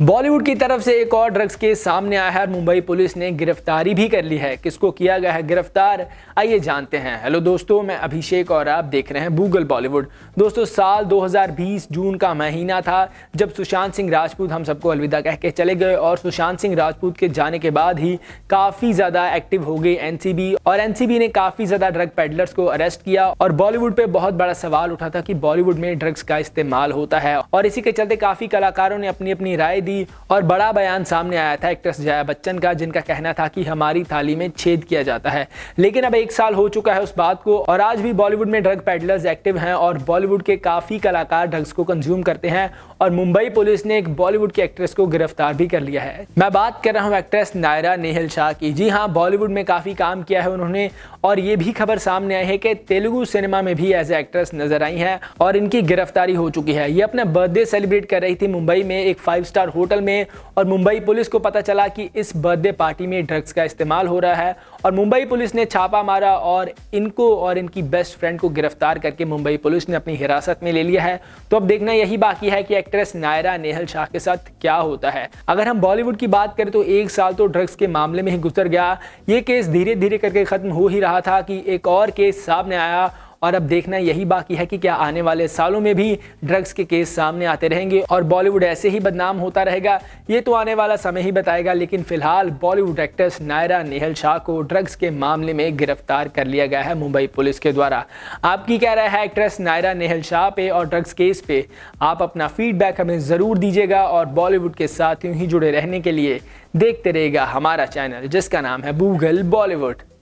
बॉलीवुड की तरफ से एक और ड्रग्स केस सामने आया है और मुंबई पुलिस ने गिरफ्तारी भी कर ली है किसको किया गया है गिरफ्तार आइए जानते हैं हेलो दोस्तों मैं अभिषेक और आप देख रहे हैं गूगल बॉलीवुड दोस्तों साल 2020 जून का महीना था जब सुशांत सिंह राजपूत हम सबको अलविदा कह के चले गए और सुशांत सिंह राजपूत के जाने के बाद ही काफ़ी ज़्यादा एक्टिव हो गई एन और एन ने काफ़ी ज़्यादा ड्रग पेडलर्स को अरेस्ट किया और बॉलीवुड पर बहुत बड़ा सवाल उठा था कि बॉलीवुड में ड्रग्स का इस्तेमाल होता है और इसी के चलते काफ़ी कलाकारों ने अपनी अपनी राय दी और बड़ा बयान सामने आया था एक्ट्रेस जया बच्चन का जिनका कहना था कि हमारी थाली में छेद किया जाता है लेकिन अब एक साल हो चुका है उस बात को और आज भी बॉलीवुड में ड्रग पैडलर्स एक्टिव हैं और बॉलीवुड के काफ़ी कलाकार ड्रग्स को कंज्यूम करते हैं और मुंबई पुलिस ने एक बॉलीवुड की एक्ट्रेस को गिरफ्तार भी कर लिया है मैं बात कर रहा हूँ एक्ट्रेस नायरा नेहल शाह की जी हाँ बॉलीवुड में काफ़ी काम किया है उन्होंने और ये भी खबर सामने आई है कि तेलुगु सिनेमा में भी एज एक्ट्रेस नजर आई है और इनकी गिरफ्तारी हो चुकी है ये अपना बर्थडे सेलिब्रेट कर रही थी मुंबई में एक फाइव स्टार होटल में और मुंबई पुलिस को पता चला कि इस बर्थडे पार्टी में ड्रग्स का इस्तेमाल हो रहा है और मुंबई पुलिस ने छापा मारा और इनको और इनकी बेस्ट फ्रेंड को गिरफ्तार करके मुंबई पुलिस ने अपनी हिरासत में ले लिया है तो अब देखना यही बाकी है कि एक्ट्रेस नायरा नेहल शाह के साथ क्या होता है अगर हम बॉलीवुड की बात करें तो एक साल तो ड्रग्स के मामले में ही गुजर गया ये केस धीरे धीरे करके खत्म हो ही रहा था कि एक और केस सामने आया और अब देखना यही बाकी है कि क्या आने वाले सालों में भी ड्रग्स के केस सामने आते रहेंगे और बॉलीवुड ऐसे ही बदनाम होता रहेगा ये तो आने वाला समय ही बताएगा लेकिन फिलहाल बॉलीवुड एक्ट्रेस नायरा नेहल शाह को ड्रग्स के मामले में गिरफ्तार कर लिया गया है मुंबई पुलिस के द्वारा आपकी क्या राय है एक्ट्रेस नायरा नेहल शाह पे और ड्रग्स केस पे आप अपना फीडबैक हमें ज़रूर दीजिएगा और बॉलीवुड के साथ यूं ही जुड़े रहने के लिए देखते रहेगा हमारा चैनल जिसका नाम है गूगल बॉलीवुड